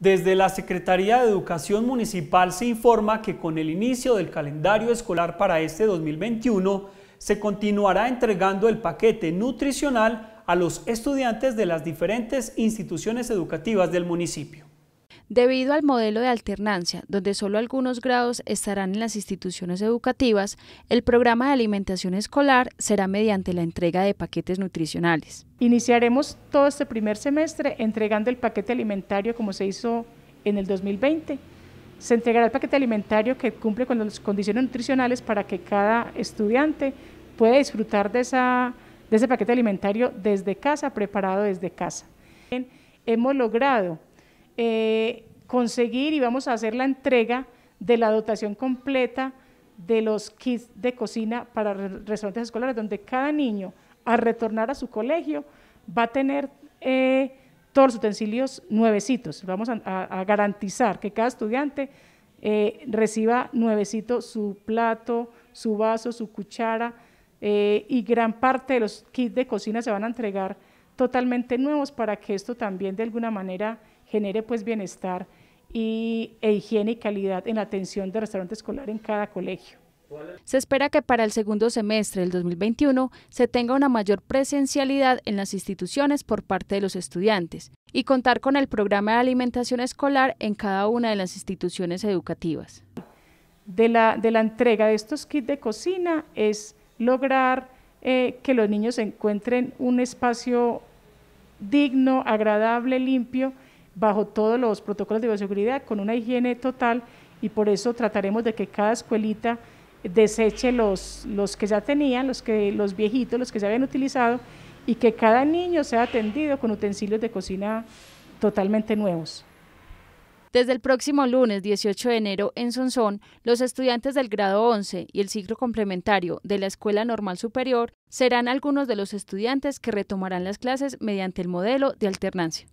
Desde la Secretaría de Educación Municipal se informa que con el inicio del calendario escolar para este 2021 se continuará entregando el paquete nutricional a los estudiantes de las diferentes instituciones educativas del municipio. Debido al modelo de alternancia, donde solo algunos grados estarán en las instituciones educativas, el programa de alimentación escolar será mediante la entrega de paquetes nutricionales. Iniciaremos todo este primer semestre entregando el paquete alimentario como se hizo en el 2020. Se entregará el paquete alimentario que cumple con las condiciones nutricionales para que cada estudiante pueda disfrutar de, de ese paquete alimentario desde casa, preparado desde casa. Hemos logrado eh, conseguir y vamos a hacer la entrega de la dotación completa de los kits de cocina para restaurantes escolares, donde cada niño al retornar a su colegio va a tener eh, todos los utensilios nuevecitos. Vamos a, garantizar que cada estudiante eh, reciba nuevecito su plato, su vaso, su cuchara y gran parte de los kits de cocina se van a entregar totalmente nuevos para que esto también de alguna manera genere pues bienestar y, e higiene y calidad en la atención del restaurante escolar en cada colegio. Se espera que para el segundo semestre del 2021 se tenga una mayor presencialidad en las instituciones por parte de los estudiantes y contar con el programa de alimentación escolar en cada una de las instituciones educativas. De la, entrega de estos kits de cocina es lograr eh, que los niños encuentren un espacio digno, agradable, limpio, bajo todos los protocolos de bioseguridad, con una higiene total y por eso trataremos de que cada escuelita deseche los, los que ya tenían, los, que, los viejitos, los que se habían utilizado y que cada niño sea atendido con utensilios de cocina totalmente nuevos. Desde el próximo lunes 18 de enero en Sonsón, los estudiantes del grado 11 y el ciclo complementario de la Escuela Normal Superior serán algunos de los estudiantes que retomarán las clases mediante el modelo de alternancia.